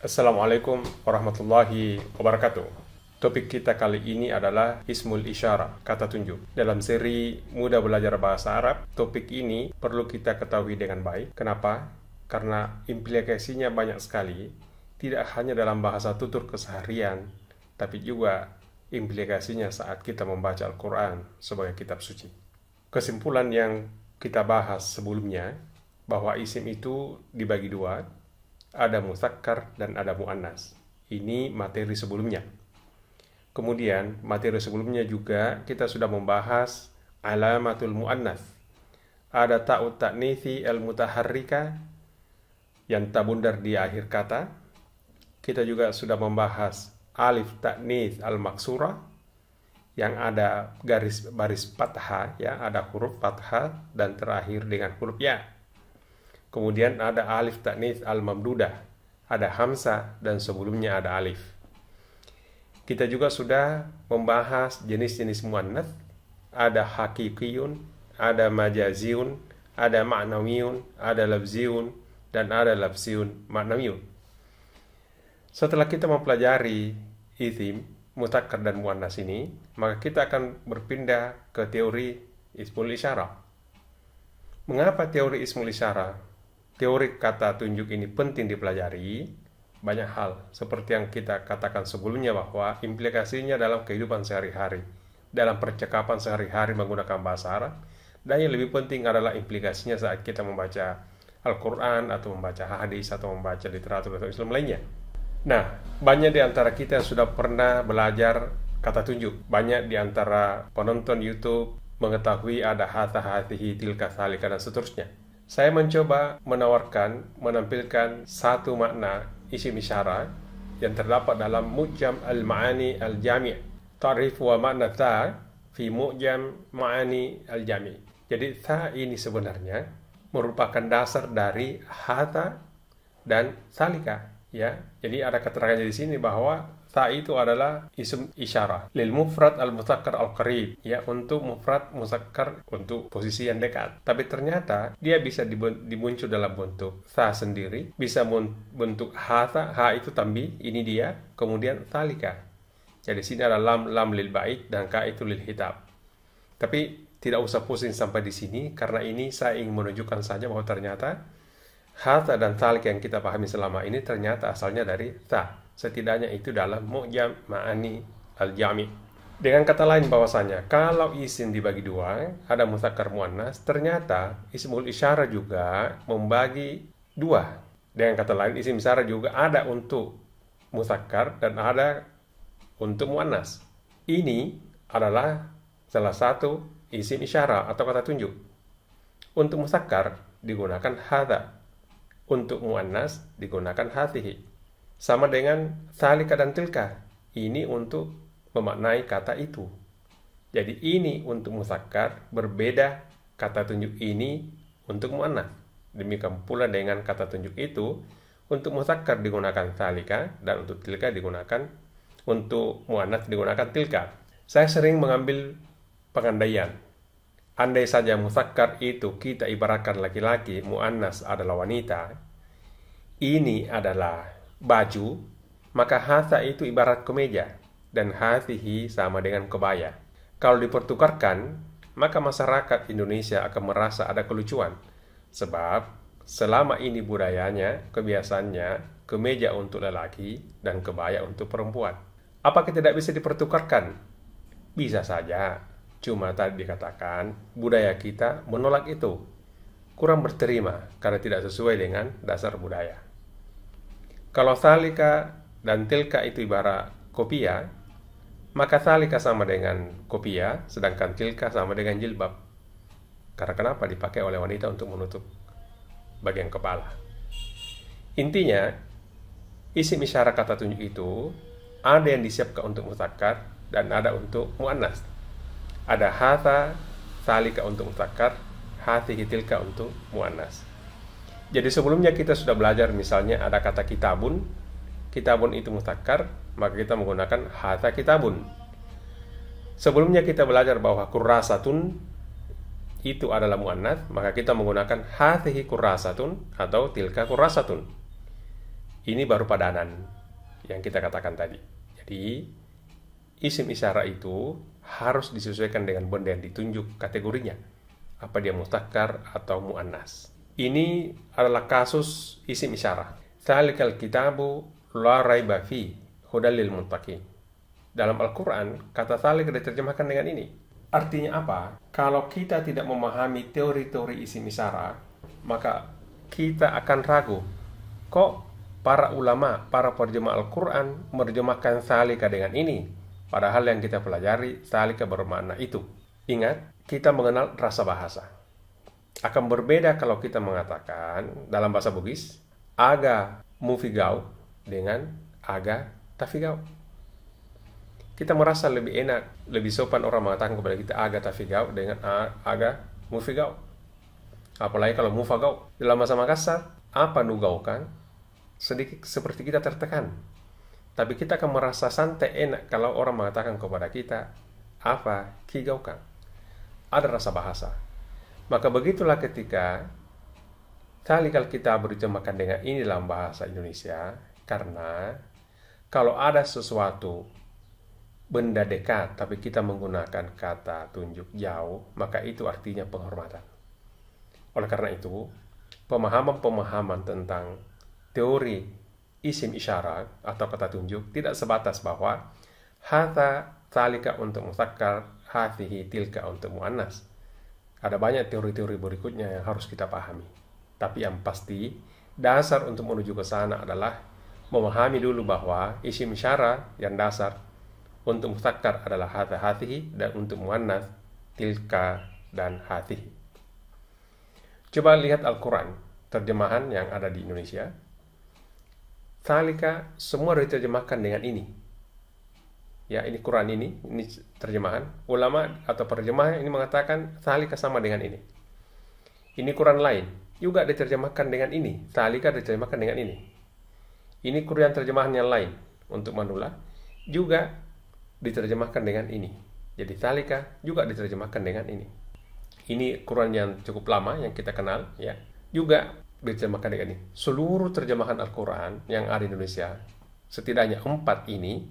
Assalamualaikum warahmatullahi wabarakatuh. Topik kita kali ini adalah Ismul isyara kata tunjuk. Dalam seri Mudah Belajar Bahasa Arab, topik ini perlu kita ketahui dengan baik. Kenapa? Karena implikasinya banyak sekali, tidak hanya dalam bahasa tutur keseharian, tapi juga implikasinya saat kita membaca Al-Quran sebagai kitab suci. Kesimpulan yang kita bahas sebelumnya, bahwa isim itu dibagi dua, ada musakkar dan ada mu'annas. Ini materi sebelumnya. Kemudian, materi sebelumnya juga kita sudah membahas alamatul mu'annas. Ada ta'ut ta'nithi al-mutaharrika yang tabundar di akhir kata. Kita juga sudah membahas alif ta'nith al-maksura yang ada garis baris fathah ya ada huruf fathah dan terakhir dengan huruf ya Kemudian ada alif taknis al-mamdudah, ada hamsa dan sebelumnya ada alif. Kita juga sudah membahas jenis-jenis muannats, ada hakikiyun, ada majaziun, ada ma'nawiyun, ada labziun, dan ada labsiun ma'nawiyun. Setelah kita mempelajari isim, mutakar dan muannas ini, maka kita akan berpindah ke teori ismul isyarah. Mengapa teori ismul isyarah teori kata tunjuk ini penting dipelajari banyak hal seperti yang kita katakan sebelumnya bahwa implikasinya dalam kehidupan sehari-hari dalam percakapan sehari-hari menggunakan bahasa Arab dan yang lebih penting adalah implikasinya saat kita membaca Al-Quran atau membaca hadis atau membaca literatur atau Islam lainnya nah banyak di antara kita yang sudah pernah belajar kata tunjuk banyak di antara penonton YouTube mengetahui ada hata hati tilka salika dan seterusnya saya mencoba menawarkan, menampilkan satu makna isi isyara yang terdapat dalam Mu'jam Al-Ma'ani Al-Jami' Tarif wa makna ta fi Mu'jam Ma'ani Al-Jami' Jadi ta ini sebenarnya merupakan dasar dari hata dan salika ya. Jadi ada keterangannya di sini bahwa Ta itu adalah isim isyarah lil mufrad al mutakar al qarib ya untuk mufrad muzakkar untuk posisi yang dekat. Tapi ternyata dia bisa dimuncul dalam bentuk ta sendiri, bisa bentuk ha ta, ha itu tambi, ini dia, kemudian talika. Jadi sini ada lam lam lil baik dan ka itu lil hitab. Tapi tidak usah pusing sampai di sini karena ini saya ingin menunjukkan saja bahwa ternyata Harta dan talik yang kita pahami selama ini ternyata asalnya dari ta. Setidaknya itu dalam mu'jam ma'ani al-jami. Dengan kata lain bahwasanya kalau isim dibagi dua, ada mutakar muannas, ternyata ismul isyara juga membagi dua. Dengan kata lain isim isyara juga ada untuk mutakar dan ada untuk muannas. Ini adalah salah satu isim isyara atau kata tunjuk. Untuk mutakar digunakan hada untuk muannas digunakan hatihi. Sama dengan thalika dan tilka. Ini untuk memaknai kata itu. Jadi ini untuk musakar berbeda kata tunjuk ini untuk muannas. Demikian pula dengan kata tunjuk itu untuk musakar digunakan thalika dan untuk tilka digunakan untuk muannas digunakan tilka. Saya sering mengambil pengandaian Andai saja musakkar itu kita ibaratkan laki-laki, mu'annas adalah wanita. Ini adalah baju, maka hasa itu ibarat kemeja, dan hasihi sama dengan kebaya. Kalau dipertukarkan, maka masyarakat Indonesia akan merasa ada kelucuan. Sebab selama ini budayanya, kebiasaannya, kemeja untuk lelaki dan kebaya untuk perempuan. Apakah tidak bisa dipertukarkan? Bisa saja, Cuma tadi dikatakan budaya kita menolak itu, kurang berterima karena tidak sesuai dengan dasar budaya. Kalau salika dan tilka itu ibarat kopiah, maka salika sama dengan kopiah, sedangkan tilka sama dengan jilbab. Karena kenapa dipakai oleh wanita untuk menutup bagian kepala? Intinya, isi isyarat kata tunjuk itu ada yang disiapkan untuk muzakkar dan ada untuk muannas ada hata salika untuk mutakar hati hitilka untuk muannas jadi sebelumnya kita sudah belajar misalnya ada kata kitabun kitabun itu mutakar maka kita menggunakan hata kitabun sebelumnya kita belajar bahwa kurasatun itu adalah muannas, maka kita menggunakan hatihi kurasatun atau tilka kurasatun ini baru padanan yang kita katakan tadi jadi isim isyara itu harus disesuaikan dengan benda yang ditunjuk kategorinya, apa dia mutakar atau mu'annas. Ini adalah kasus isi isyarah. Talikal kitabu la raiba fi hudalil muntaki. Dalam Al-Quran, kata talik diterjemahkan dengan ini. Artinya apa? Kalau kita tidak memahami teori-teori isi isyarah, maka kita akan ragu. Kok para ulama, para perjemah Al-Quran merjemahkan salika dengan ini? Padahal yang kita pelajari talika bermakna itu. Ingat, kita mengenal rasa bahasa. Akan berbeda kalau kita mengatakan dalam bahasa Bugis, aga mufigau dengan aga tafigau. Kita merasa lebih enak, lebih sopan orang mengatakan kepada kita aga tafigau dengan aga mufigau. Apalagi kalau mufagau. Dalam bahasa Makassar, apa nugau kan? Sedikit seperti kita tertekan tapi kita akan merasa santai enak kalau orang mengatakan kepada kita, apa kigaukan? Ada rasa bahasa. Maka begitulah ketika kali kalau kita berjemahkan dengan ini dalam bahasa Indonesia, karena kalau ada sesuatu benda dekat tapi kita menggunakan kata tunjuk jauh, maka itu artinya penghormatan. Oleh karena itu, pemahaman-pemahaman tentang teori isim isyarat atau kata tunjuk tidak sebatas bahwa hata talika untuk mutakar hatihi tilka untuk muannas. Ada banyak teori-teori berikutnya yang harus kita pahami. Tapi yang pasti, dasar untuk menuju ke sana adalah memahami dulu bahwa isim isyarat yang dasar untuk mutakar adalah hata hatihi dan untuk muannas tilka dan hatihi. Coba lihat Al-Quran, terjemahan yang ada di Indonesia, Talika semua diterjemahkan dengan ini. Ya, ini Quran ini, ini terjemahan. Ulama atau penerjemah ini mengatakan talika sama dengan ini. Ini Quran lain, juga diterjemahkan dengan ini. talika diterjemahkan dengan ini. Ini Quran terjemahan yang lain untuk manula, juga diterjemahkan dengan ini. Jadi talika juga diterjemahkan dengan ini. Ini Quran yang cukup lama yang kita kenal, ya. Juga diterjemahkan dengan ini. Seluruh terjemahan Al-Quran yang ada di Indonesia, setidaknya empat ini,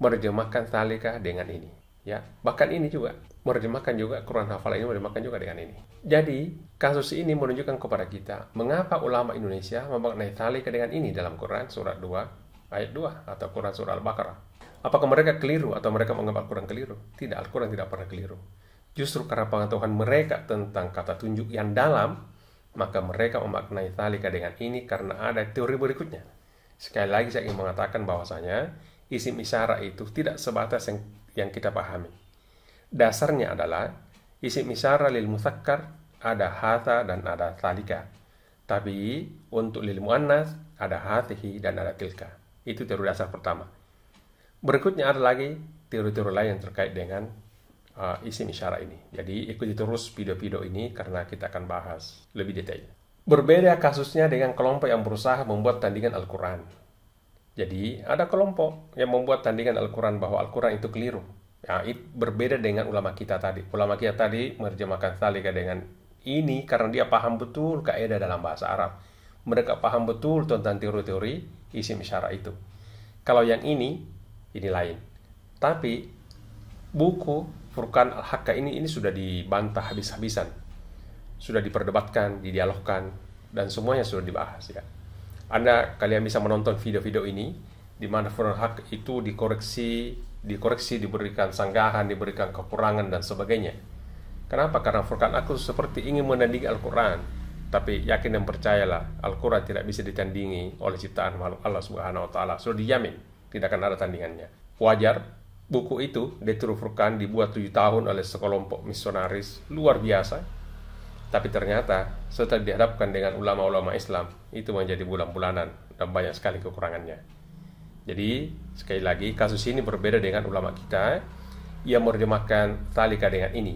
menerjemahkan talika dengan ini. ya Bahkan ini juga, menerjemahkan juga Quran hafal ini, menerjemahkan juga dengan ini. Jadi, kasus ini menunjukkan kepada kita, mengapa ulama Indonesia memaknai talika dengan ini dalam Quran surat 2, ayat 2, atau Quran surat Al-Baqarah. Apakah mereka keliru atau mereka menganggap Al-Quran keliru? Tidak, Al-Quran tidak pernah keliru. Justru karena pengetahuan mereka tentang kata tunjuk yang dalam, maka mereka memaknai talika dengan ini karena ada teori berikutnya. Sekali lagi saya ingin mengatakan bahwasanya isim isyara itu tidak sebatas yang, yang kita pahami. Dasarnya adalah isim isyara lil musakkar ada hata dan ada talika. Tapi untuk lil muannas ada hatihi dan ada tilka. Itu teori dasar pertama. Berikutnya ada lagi teori-teori lain yang terkait dengan uh, isi isyarat ini. Jadi ikuti terus video-video ini karena kita akan bahas lebih detail. Berbeda kasusnya dengan kelompok yang berusaha membuat tandingan Al-Quran. Jadi ada kelompok yang membuat tandingan Al-Quran bahwa Al-Quran itu keliru. Ya, nah, itu berbeda dengan ulama kita tadi. Ulama kita tadi menerjemahkan talika dengan ini karena dia paham betul kaidah dalam bahasa Arab. Mereka paham betul tentang teori-teori isim isyarat itu. Kalau yang ini, ini lain. Tapi buku Furkan Al-Hakka ini ini sudah dibantah habis-habisan. Sudah diperdebatkan, didialogkan dan semuanya sudah dibahas ya. Anda kalian bisa menonton video-video ini di mana Furqan al hak itu dikoreksi, dikoreksi diberikan sanggahan, diberikan kekurangan dan sebagainya. Kenapa? Karena Furqan aku seperti ingin menandingi Al-Quran Tapi yakin dan percayalah Al-Quran tidak bisa ditandingi oleh ciptaan makhluk Allah subhanahu wa ta'ala Sudah dijamin Tidak akan ada tandingannya Wajar buku itu Detur Furkan dibuat tujuh tahun oleh sekelompok misionaris luar biasa tapi ternyata setelah dihadapkan dengan ulama-ulama Islam itu menjadi bulan-bulanan dan banyak sekali kekurangannya jadi sekali lagi kasus ini berbeda dengan ulama kita yang menerjemahkan talika dengan ini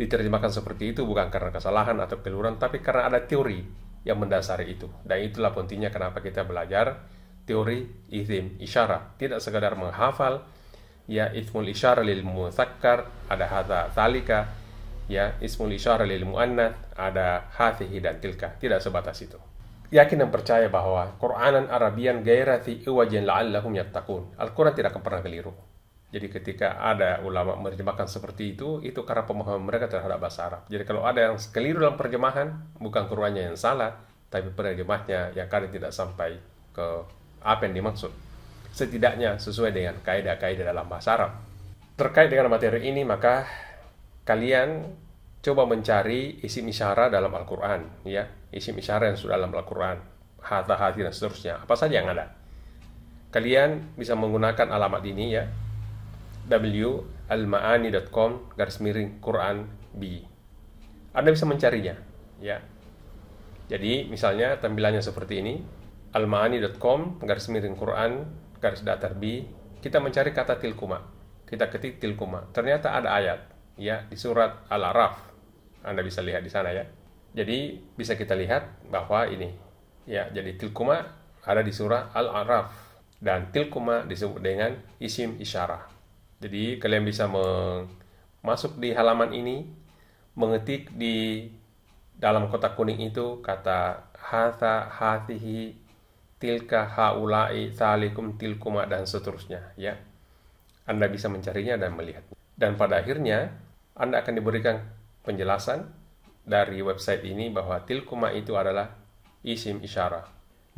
diterjemahkan seperti itu bukan karena kesalahan atau keliruan tapi karena ada teori yang mendasari itu dan itulah pentingnya kenapa kita belajar teori izim isyarat, tidak sekadar menghafal ya ismul isyarah lil muzakkar ada hadza zalika ya ismul isyarah lil muannats ada hathihi dan tilka tidak sebatas itu yakin dan percaya bahwa Quranan Arabian gairati fi iwajin la'allahum yattaqun Al-Quran tidak akan pernah keliru jadi ketika ada ulama menerjemahkan seperti itu, itu karena pemahaman mereka terhadap bahasa Arab. Jadi kalau ada yang keliru dalam perjemahan, bukan Qurannya yang salah, tapi penerjemahnya yang kadang tidak sampai ke apa yang dimaksud setidaknya sesuai dengan kaidah-kaidah dalam bahasa Arab. Terkait dengan materi ini, maka kalian coba mencari isi isyarah dalam Al-Quran, ya, isim isyarah yang sudah dalam Al-Quran, hata hati dan seterusnya, apa saja yang ada. Kalian bisa menggunakan alamat ini ya, www.almaani.com garis miring Quran B. Anda bisa mencarinya, ya. Jadi misalnya tampilannya seperti ini, almaani.com garis miring Quran garis datar B, kita mencari kata tilkuma. Kita ketik tilkuma. Ternyata ada ayat ya di surat Al-Araf. Anda bisa lihat di sana ya. Jadi bisa kita lihat bahwa ini ya jadi tilkuma ada di surat Al-Araf dan tilkuma disebut dengan isim isyarah. Jadi kalian bisa masuk di halaman ini mengetik di dalam kotak kuning itu kata hatha, hatihi, tilka haulai salikum tilkuma dan seterusnya ya Anda bisa mencarinya dan melihat dan pada akhirnya Anda akan diberikan penjelasan dari website ini bahwa tilkuma itu adalah isim isyarah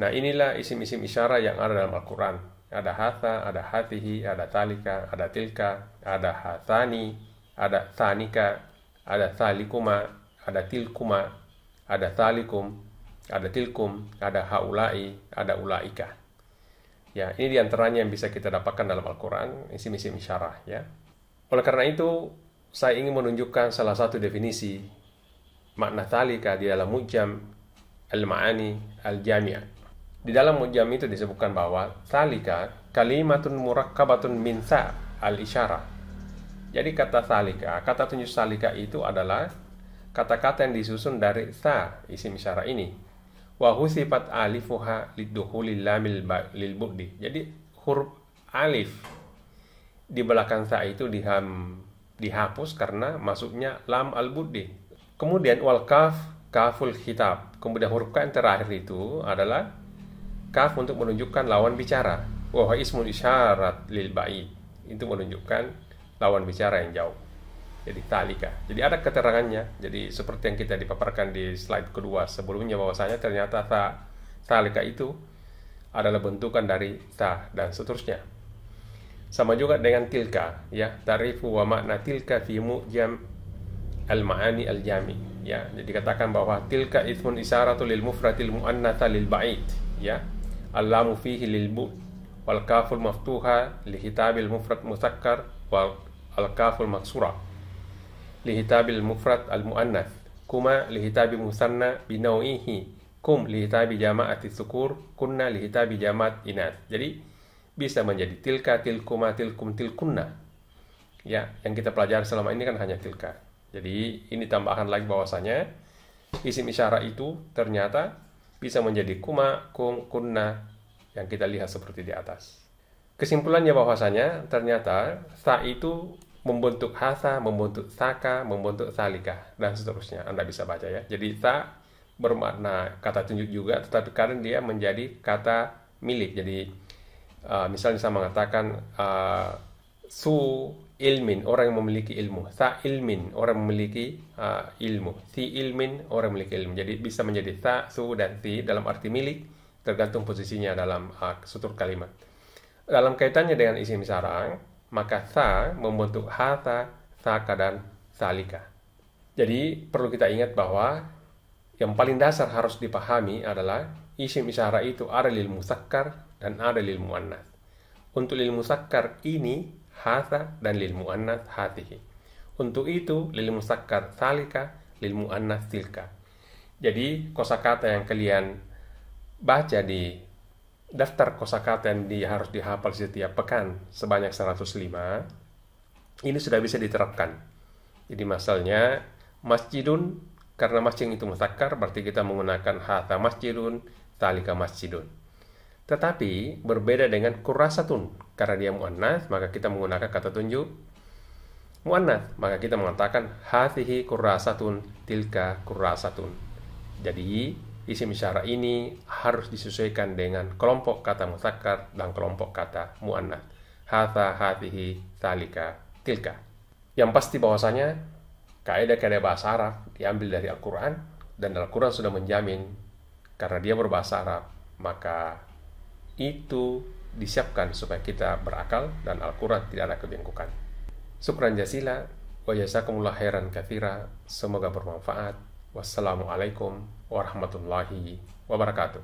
nah inilah isim-isim isyarah yang ada dalam Al-Quran ada hatha, ada hatihi, ada talika, ada tilka, ada hatani, ada tanika, ada talikuma, ada tilkuma, ada talikum, ada tilkum, ada haulai, ada ulaika. Ya, ini diantaranya yang bisa kita dapatkan dalam Al-Quran, isi-isi isyarah. Ya. Oleh karena itu, saya ingin menunjukkan salah satu definisi makna talika di dalam mujam al-ma'ani al-jami'a. Di dalam mujam itu disebutkan bahwa talika kalimatun murakkabatun minta al-isyarah. Jadi kata salika, kata tunjuk salika itu adalah kata-kata yang disusun dari sa, isi isyarah ini wa husifat alifuha lidukhulil lamil lil bu'di. Jadi huruf alif di belakang sa itu diham, dihapus karena masuknya lam al bu'di. Kemudian wal kaf kaful kitab Kemudian huruf k yang terakhir itu adalah kaf untuk menunjukkan lawan bicara. Wa ismun isyarat lil bait Itu menunjukkan lawan bicara yang jauh jadi talika. Jadi ada keterangannya. Jadi seperti yang kita dipaparkan di slide kedua sebelumnya bahwasanya ternyata ta talika itu adalah bentukan dari ta dan seterusnya. Sama juga dengan tilka, ya. Tarifu wa makna tilka fi mu'jam al-ma'ani al-jami. Ya, jadi katakan bahwa tilka ismun isyaratu lil mufratil muannatsa lil ba'id, ya. Allamu fihi lil bu' wal kaful maftuha li hitabil mufrad musakkar wal al kaful maksurah lihitabil mufrad al muannas kuma lihitabi musanna binawihi kum lihitabi jama'ati sukur kunna lihitabi jama'at inat. jadi bisa menjadi tilka tilkuma tilkum tilkunna ya yang kita pelajari selama ini kan hanya tilka jadi ini tambahan lagi bahwasanya isim isyarat itu ternyata bisa menjadi kuma kum kunna yang kita lihat seperti di atas kesimpulannya bahwasanya ternyata sa itu membentuk hasa, membentuk saka, membentuk salika, dan seterusnya. Anda bisa baca ya. Jadi sa bermakna kata tunjuk juga, tetapi karena dia menjadi kata milik. Jadi uh, misalnya saya mengatakan uh, su ilmin, orang yang memiliki ilmu. Sa ilmin, orang yang memiliki uh, ilmu. Si ilmin, orang yang memiliki ilmu. Jadi bisa menjadi sa, su, dan si dalam arti milik, tergantung posisinya dalam uh, struktur kalimat. Dalam kaitannya dengan isim sarang, maka sa membentuk hata, saka, dan salika. Jadi perlu kita ingat bahwa yang paling dasar harus dipahami adalah isim isyara itu ada lil musakkar dan ada lil muannas. Untuk lil musakkar ini hata dan lil muannas hatihi. Untuk itu lil musakkar salika, lil muannas silka. Jadi kosakata yang kalian baca di daftar kosakata yang di, harus dihafal setiap pekan sebanyak 105 ini sudah bisa diterapkan. Jadi masalahnya masjidun karena masjid itu mutakar berarti kita menggunakan hata masjidun, talika masjidun. Tetapi berbeda dengan kurasatun karena dia muannas maka kita menggunakan kata tunjuk muannas maka kita mengatakan hatihi kurasatun tilka kurasatun. Jadi isim isyara ini harus disesuaikan dengan kelompok kata mutakar dan kelompok kata muannats. Hatha, hatihi, talika, tilka. Yang pasti bahwasanya kaidah-kaidah bahasa Arab diambil dari Al-Qur'an dan Al-Qur'an sudah menjamin karena dia berbahasa Arab, maka itu disiapkan supaya kita berakal dan Al-Qur'an tidak ada kebingkukan. Sukran jasila wa jazakumullah khairan kathira, Semoga bermanfaat. Wassalamualaikum வரமத்துல்லாஹி வபரகாத்து